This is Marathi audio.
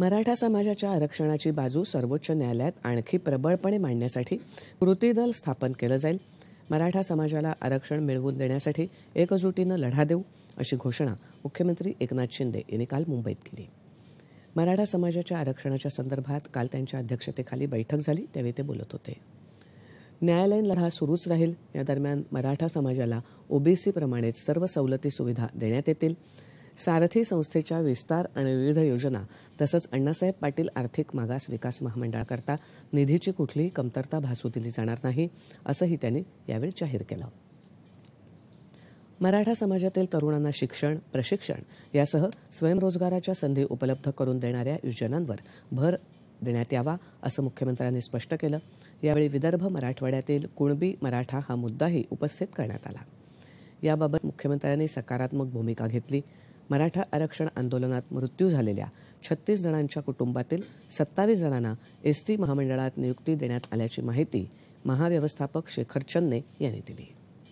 मराठा समाजाच्या आरक्षणाची बाजू सर्वोच्च न्यायालयात आणखी प्रबळपणे मांडण्यासाठी कृती दल स्थापन केलं जाईल मराठा समाजाला आरक्षण मिळवून देण्यासाठी एकजुटीनं लढा देऊ अशी घोषणा मुख्यमंत्री एकनाथ शिंदे यांनी काल मुंबईत केली मराठा समाजाच्या आरक्षणाच्या संदर्भात काल त्यांच्या अध्यक्षतेखाली बैठक झाली त्यावेळी ते बोलत होते न्यायालयीन लढा सुरूच राहील या दरम्यान मराठा समाजाला ओबीसीप्रमाणेच सर्व सवलती सुविधा देण्यात येतील सारथी संस्थेच्या विस्तार आणि विविध योजना तसंच अण्णासाहेब पाटील आर्थिक मागास विकास महामंडळाकरता निधीची कुठलीही कमतरता भासू दिली जाणार नाही असंही त्यांनी यावेळी जाहीर केलं मराठा समाजातील तरुणांना शिक्षण प्रशिक्षण यासह स्वयंरोजगाराच्या संधी उपलब्ध करून देणाऱ्या योजनांवर भर देण्यात यावा असं मुख्यमंत्र्यांनी स्पष्ट केलं यावेळी विदर्भ मराठवाड्यातील कुणबी मराठा हा मुद्दाही उपस्थित करण्यात आला याबाबत मुख्यमंत्र्यांनी सकारात्मक भूमिका घेतली मराठा आरक्षण आंदोलनात मृत्यू झालेल्या छत्तीस जणांच्या कुटुंबातील सत्तावीस जणांना एस टी महामंडळात नियुक्ती देण्यात आल्याची माहिती महाव्यवस्थापक शेखर चन्ने यांनी दिली